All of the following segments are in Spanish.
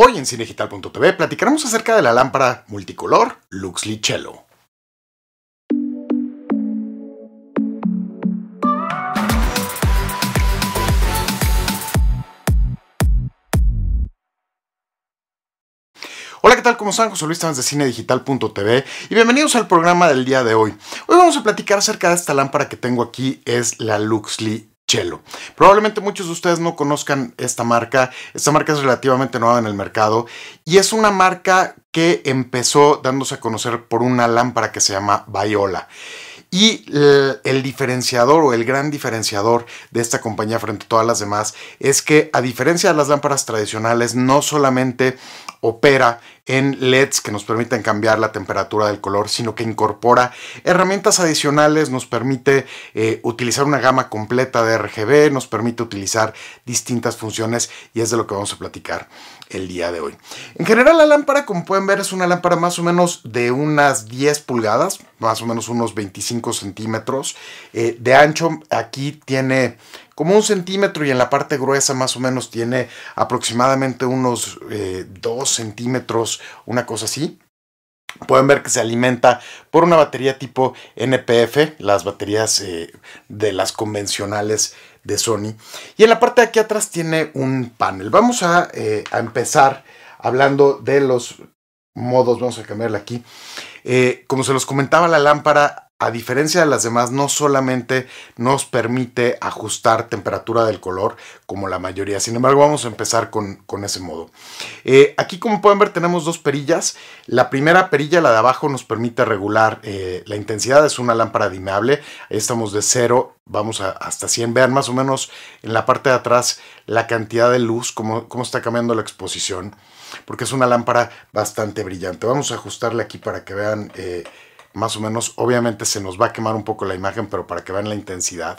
Hoy en Cinedigital.tv platicaremos acerca de la lámpara multicolor Lux Cello. Hola, ¿qué tal? ¿Cómo están? José Luis Tavans de cinedigital.tv y bienvenidos al programa del día de hoy. Hoy vamos a platicar acerca de esta lámpara que tengo aquí, es la Luxly Chelo. Probablemente muchos de ustedes no conozcan esta marca. Esta marca es relativamente nueva en el mercado y es una marca que empezó dándose a conocer por una lámpara que se llama Viola. Y el, el, diferenciador o el gran diferenciador de esta compañía frente a todas las demás es que a diferencia de las lámparas tradicionales no solamente opera en LEDs que nos permiten cambiar la temperatura del color, sino que incorpora herramientas adicionales, nos permite eh, utilizar una gama completa de RGB, nos permite utilizar distintas funciones y es de lo que vamos a platicar el día de hoy. En general la lámpara, como pueden ver, es una lámpara más o menos de unas 10 pulgadas, más o menos unos 25 centímetros eh, de ancho. Aquí tiene como un centímetro y en la parte gruesa más o menos tiene aproximadamente unos 2 eh, centímetros, una cosa así. Pueden ver que se alimenta por una batería tipo NPF, las baterías eh, de las convencionales de Sony. Y en la parte de aquí atrás tiene un panel. Vamos a, eh, empezar hablando de los modos. Vamos a cambiarla aquí. como se los comentaba, la lámpara a diferencia de las demás, no solamente nos permite ajustar temperatura del color como la mayoría. Sin embargo, vamos a empezar con, ese modo. Eh, aquí, como pueden ver, tenemos dos perillas. La primera perilla, la de abajo, nos permite regular eh, la intensidad. Es una lámpara dimeable. Ahí estamos de 0, vamos hasta 100. Vean más o menos en la parte de atrás la cantidad de luz, cómo, cómo está cambiando la exposición. Porque es una lámpara bastante brillante. Vamos a ajustarla aquí para que vean... Eh, más o menos. Obviamente se nos va a quemar un poco la imagen, pero para que vean la intensidad.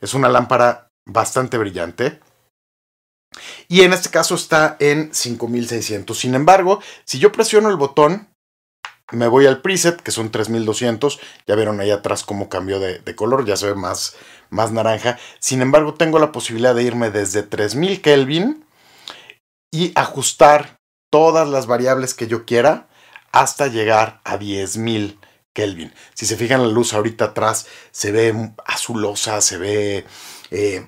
Es una lámpara bastante brillante. Y en este caso está en 5600. Sin embargo, si yo presiono el botón, me voy al preset, que son 3200. Ya vieron ahí atrás cómo cambió de, color, ya se ve más, más naranja. Sin embargo, tengo la posibilidad de irme desde 3000 Kelvin y ajustar todas las variables que yo quiera hasta llegar a 10.000 Kelvin. Si se fijan la luz ahorita atrás, se ve azulosa, se ve eh,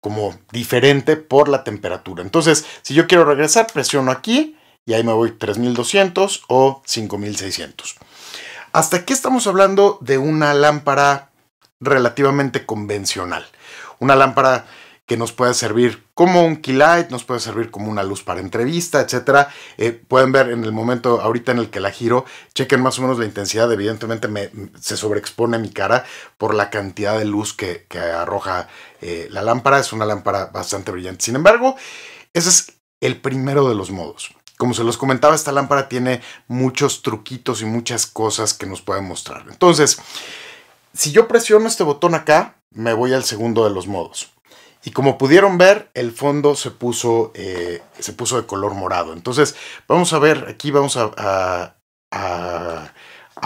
como diferente por la temperatura. Entonces, si yo quiero regresar, presiono aquí y ahí me voy 3200 o 5600. Hasta aquí estamos hablando de una lámpara relativamente convencional. Una lámpara que nos puede servir como un key light, nos puede servir como una luz para entrevista, etcétera. Eh, pueden ver en el momento, ahorita en el que la giro, chequen más o menos la intensidad. Evidentemente se sobreexpone mi cara por la cantidad de luz que, arroja eh, la lámpara. Es una lámpara bastante brillante. Sin embargo, ese es el primero de los modos. Como se los comentaba, esta lámpara tiene muchos truquitos y muchas cosas que nos pueden mostrar. Entonces, si yo presiono este botón acá, me voy al segundo de los modos. Y como pudieron ver, el fondo se puso, eh, se puso de color morado. Entonces, vamos a ver, aquí vamos a, a,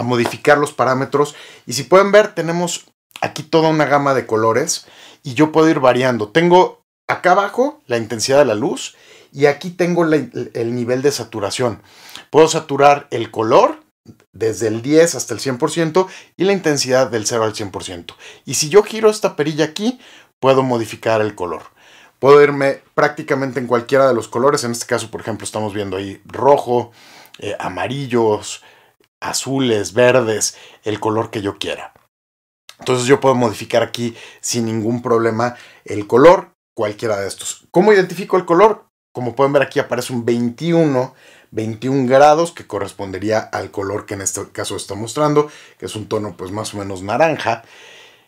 modificar los parámetros. Y si pueden ver, tenemos aquí toda una gama de colores y yo puedo ir variando. Tengo acá abajo la intensidad de la luz y aquí tengo el nivel de saturación. Puedo saturar el color desde el 10 hasta el 100% y la intensidad del 0 al 100%. Y si yo giro esta perilla aquí, puedo modificar el color. Puedo irme prácticamente en cualquiera de los colores. En este caso, por ejemplo, estamos viendo ahí rojo, eh, amarillos, azules, verdes, el color que yo quiera. Entonces yo puedo modificar aquí sin ningún problema el color, cualquiera de estos. ¿Cómo identifico el color? Como pueden ver aquí aparece un 21, 21 grados que correspondería al color que en este caso está mostrando, que es un tono pues más o menos naranja.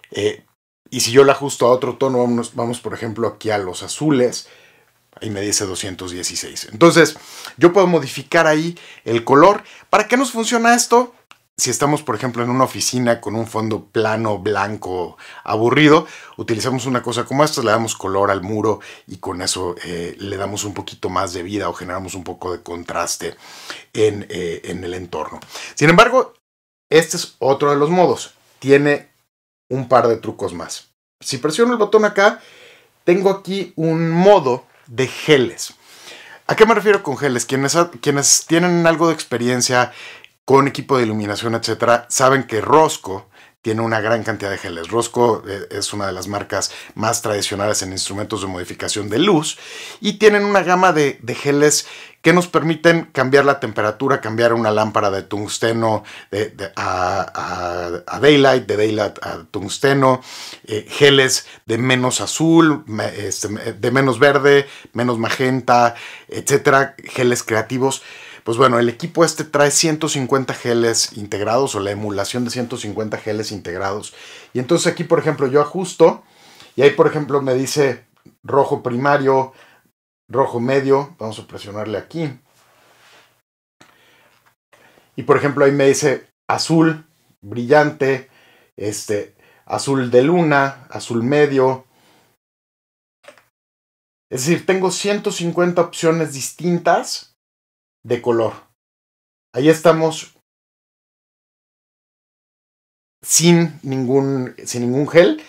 Eh, y si yo la ajusto a otro tono, vamos, vamos por ejemplo aquí a los azules, ahí me dice 216. Entonces, yo puedo modificar ahí el color. ¿Para qué nos funciona esto? Si estamos, por ejemplo, en una oficina con un fondo plano, blanco, aburrido, utilizamos una cosa como esta, le damos color al muro y con eso eh, le damos un poquito más de vida o generamos un poco de contraste en, eh, en el entorno. Sin embargo, este es otro de los modos. Tiene un par de trucos más. Si presiono el botón acá, tengo aquí un modo de geles. ¿A qué me refiero con geles? Quienes, tienen algo de experiencia con equipo de iluminación, etcétera, saben que Rosco tiene una gran cantidad de geles. Rosco eh, es una de las marcas más tradicionales en instrumentos de modificación de luz y tienen una gama de, geles que nos permiten cambiar la temperatura, cambiar una lámpara de tungsteno a, daylight, de daylight a tungsteno, eh, geles de menos azul, este, de menos verde, menos magenta, etcétera, geles creativos. Pues bueno, el equipo este trae 150 geles integrados o la emulación de 150 geles integrados. Y entonces aquí, por ejemplo, yo ajusto y ahí, por ejemplo, me dice rojo primario, rojo medio. Vamos a presionarle aquí. Y por ejemplo, ahí me dice azul brillante, este azul de luna, azul medio, es decir, tengo 150 opciones distintas de color. Ahí estamos sin ningún, sin ningún gel.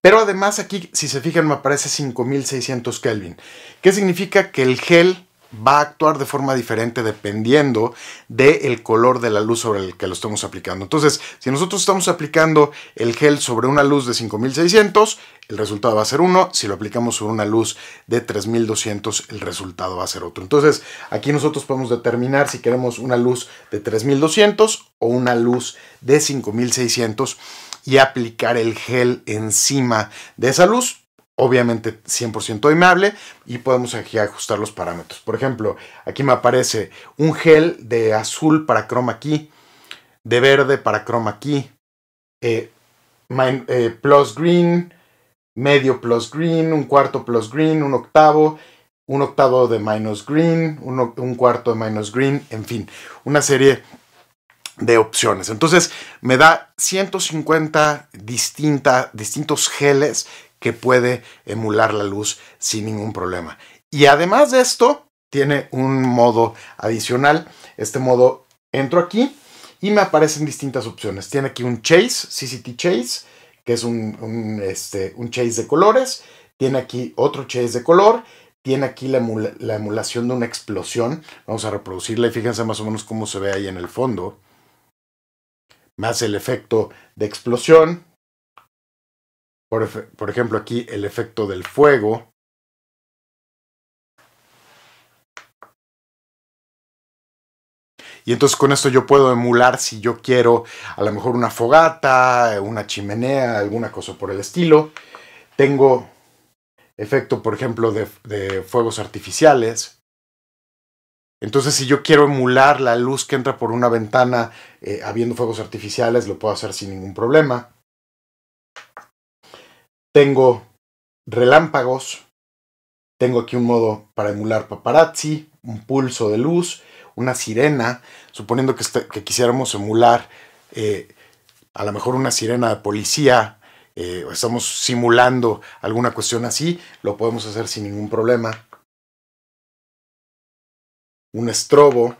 Pero además aquí, si se fijan, me aparece 5600 Kelvin. ¿Qué significa que el gel va a actuar de forma diferente dependiendo del color de la luz sobre el que lo estemos aplicando. Entonces, si nosotros estamos aplicando el gel sobre una luz de 5600, el resultado va a ser uno. Si lo aplicamos sobre una luz de 3200, el resultado va a ser otro. Entonces, aquí nosotros podemos determinar si queremos una luz de 3200 o una luz de 5600 y aplicar el gel encima de esa luz obviamente 100% aimable y podemos aquí ajustar los parámetros. Por ejemplo, aquí me aparece un gel de azul para chroma aquí, de verde para chroma aquí, eh, eh, plus green, medio plus green, un cuarto plus green, un octavo, un octavo de minus green, un, cuarto de minus green, en fin, una serie de opciones. Entonces me da 150 distinta, distintos geles que puede emular la luz sin ningún problema. Y además de esto, tiene un modo adicional. Este modo, entro aquí y me aparecen distintas opciones. Tiene aquí un chase, CCT chase, que es un, este, un chase de colores. Tiene aquí otro chase de color. Tiene aquí la, la emulación de una explosión. Vamos a reproducirla y fíjense más o menos cómo se ve ahí en el fondo. Más el efecto de explosión. Por, ejemplo, aquí el efecto del fuego. Y entonces con esto yo puedo emular si yo quiero a lo mejor una fogata, una chimenea, alguna cosa por el estilo. Tengo efecto, por ejemplo, de, fuegos artificiales. Entonces, si yo quiero emular la luz que entra por una ventana eh, habiendo fuegos artificiales, lo puedo hacer sin ningún problema. Tengo relámpagos. Tengo aquí un modo para emular paparazzi, un pulso de luz, una sirena. Suponiendo que, este, quisiéramos emular eh, a lo mejor una sirena de policía, eh, o estamos simulando alguna cuestión así, lo podemos hacer sin ningún problema. Un estrobo.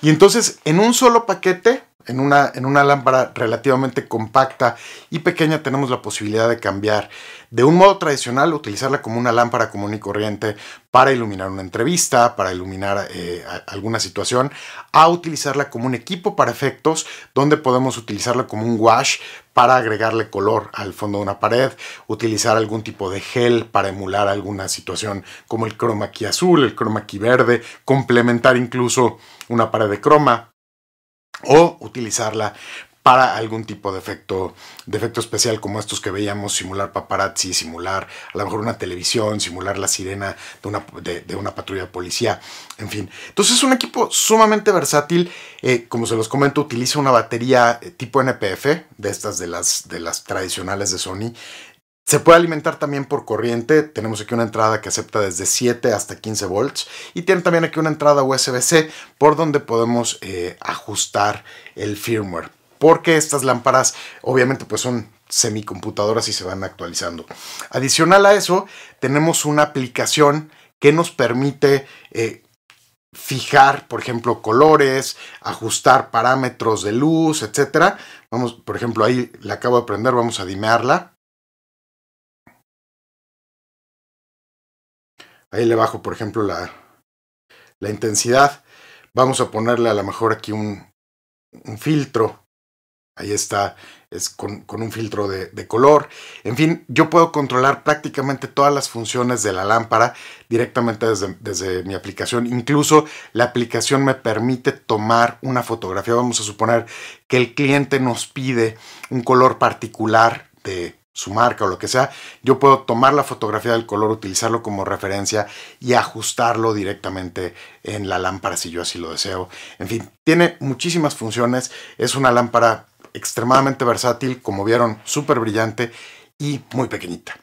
Y entonces, en un solo paquete, en una, en una lámpara relativamente compacta y pequeña tenemos la posibilidad de cambiar de un modo tradicional, utilizarla como una lámpara común y corriente para iluminar una entrevista, para iluminar eh, alguna situación, a utilizarla como un equipo para efectos, donde podemos utilizarla como un wash para agregarle color al fondo de una pared, utilizar algún tipo de gel para emular alguna situación como el croma key azul, el croma key verde, complementar incluso una pared de croma, o utilizarla para algún tipo de efecto, especial como estos que veíamos, simular paparazzi, simular a lo mejor una televisión, simular la sirena de una, de, una patrulla de policía, en fin. Entonces es un equipo sumamente versátil, eh, como se los comento, utiliza una batería eh, tipo NPF, de estas de las, de las tradicionales de Sony, se puede alimentar también por corriente, tenemos aquí una entrada que acepta desde 7 hasta 15 volts y tiene también aquí una entrada USB-C por donde podemos eh, ajustar el firmware. Porque estas lámparas obviamente pues son semicomputadoras y se van actualizando. Adicional a eso, tenemos una aplicación que nos permite eh, fijar, por ejemplo, colores, ajustar parámetros de luz, etc. Vamos, por ejemplo, ahí la acabo de prender, vamos a dimearla. Ahí le bajo, por ejemplo, la, la intensidad. Vamos a ponerle a lo mejor aquí un, un filtro. Ahí está, es con, un filtro de, de, color. En fin, yo puedo controlar prácticamente todas las funciones de la lámpara directamente desde, desde mi aplicación. Incluso la aplicación me permite tomar una fotografía. Vamos a suponer que el cliente nos pide un color particular de, su marca o lo que sea, yo puedo tomar la fotografía del color, utilizarlo como referencia y ajustarlo directamente en la lámpara si yo así lo deseo. En fin, tiene muchísimas funciones, es una lámpara extremadamente versátil, como vieron, súper brillante y muy pequeñita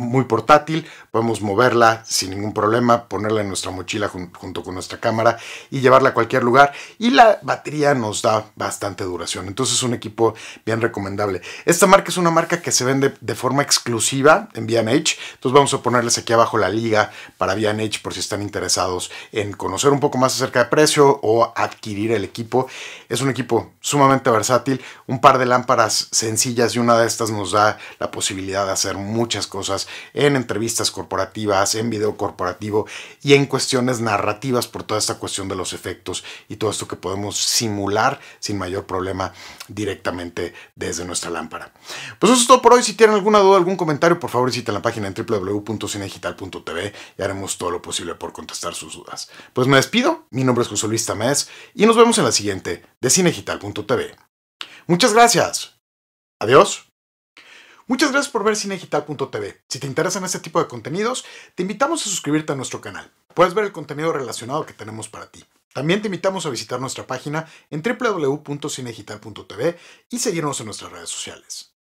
muy portátil, podemos moverla sin ningún problema, ponerla en nuestra mochila junto con nuestra cámara y llevarla a cualquier lugar. Y la batería nos da bastante duración, entonces es un equipo bien recomendable. Esta marca es una marca que se vende de forma exclusiva en VH, entonces vamos a ponerles aquí abajo la liga para VH por si están interesados en conocer un poco más acerca de precio o adquirir el equipo. Es un equipo sumamente versátil, un par de lámparas sencillas y una de estas nos da la posibilidad de hacer muchas cosas en entrevistas corporativas, en video corporativo y en cuestiones narrativas por toda esta cuestión de los efectos y todo esto que podemos simular sin mayor problema directamente desde nuestra lámpara. Pues eso es todo por hoy. Si tienen alguna duda, algún comentario, por favor visiten la página en www.cinegital.tv y haremos todo lo posible por contestar sus dudas. Pues me despido. Mi nombre es José Luis Tamés y nos vemos en la siguiente de cinegital.tv. Muchas gracias. Adiós. Muchas gracias por ver cinegital.tv. Si te interesan este tipo de contenidos, te invitamos a suscribirte a nuestro canal. Puedes ver el contenido relacionado que tenemos para ti. También te invitamos a visitar nuestra página en www.cinegital.tv y seguirnos en nuestras redes sociales.